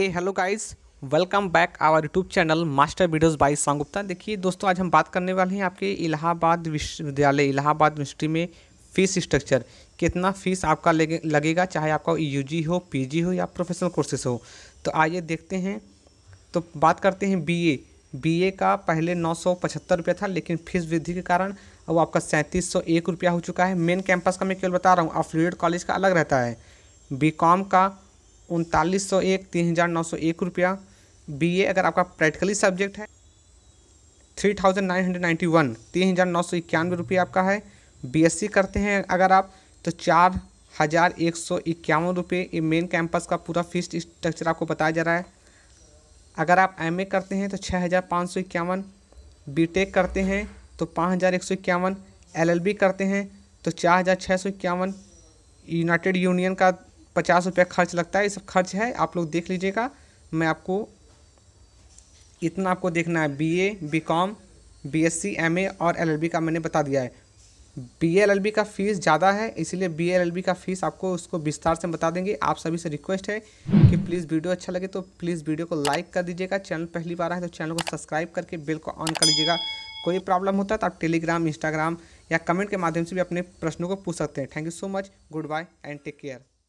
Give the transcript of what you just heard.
A hello guys welcome back our YouTube channel master videos by Sangupta देखिए दोस्तों आज हम बात करने वाले हैं आपके इलाहाबाद विश्वविद्यालय इलाहाबाद यूनिवर्सिटी में फ़ीस स्ट्रक्चर कितना फ़ीस आपका लगेगा चाहे आपका यूजी हो पीजी हो या प्रोफेशनल कोर्सेस हो तो आइए देखते हैं तो बात करते हैं बी ए का पहले नौ सौ पचहत्तर रुपया था लेकिन फीस वृद्धि के कारण अब आपका सैंतीस सौ एक रुपया हो चुका है मेन कैंपस का मैं केवल बता रहा हूँ अफिलियट कॉलेज का अलग रहता है कॉम का उनतालीस सौ एक तीन हज़ार नौ सौ एक रुपया बी ए अगर आपका प्रैक्टिकली सब्जेक्ट है three thousand nine hundred ninety one तीन हज़ार नौ सौ इक्यानवे रुपया आपका है बी एस सी करते हैं अगर आप तो चार हज़ार एक सौ इक्यावन रुपये ये मेन कैंपस का पूरा फीस स्ट्रक्चर आपको बताया जा रहा है अगर आप एम ए करते हैं तो छः हज़ार पाँच सौ इक्यावन बी टेक करते हैं तो पाँच हज़ार एक सौ इक्यावन एल एल बी करते हैं तो चार हज़ार छः सौ इक्यावन यूनाइटेड यूनियन का पचास रुपया खर्च लगता है ये सब खर्च है आप लोग देख लीजिएगा मैं आपको इतना आपको देखना है B A B com B S C M A और एल एल बी का मैंने बता दिया है बी एल एल बी का फीस ज़्यादा है इसलिए बी एल एल बी का फीस आपको उसको विस्तार से बता देंगे आप सभी से रिक्वेस्ट है कि प्लीज़ वीडियो अच्छा लगे तो प्लीज़ वीडियो को लाइक कर दीजिएगा चैनल पहली बार आए तो चैनल को सब्सक्राइब करके बेल को ऑन कर लीजिएगा कोई प्रॉब्लम होता है तो आप टेलीग्राम इंस्टाग्राम या कमेंट के माध्यम से भी अपने प्रश्नों को पूछ सकते हैं thank you so much goodbye and take care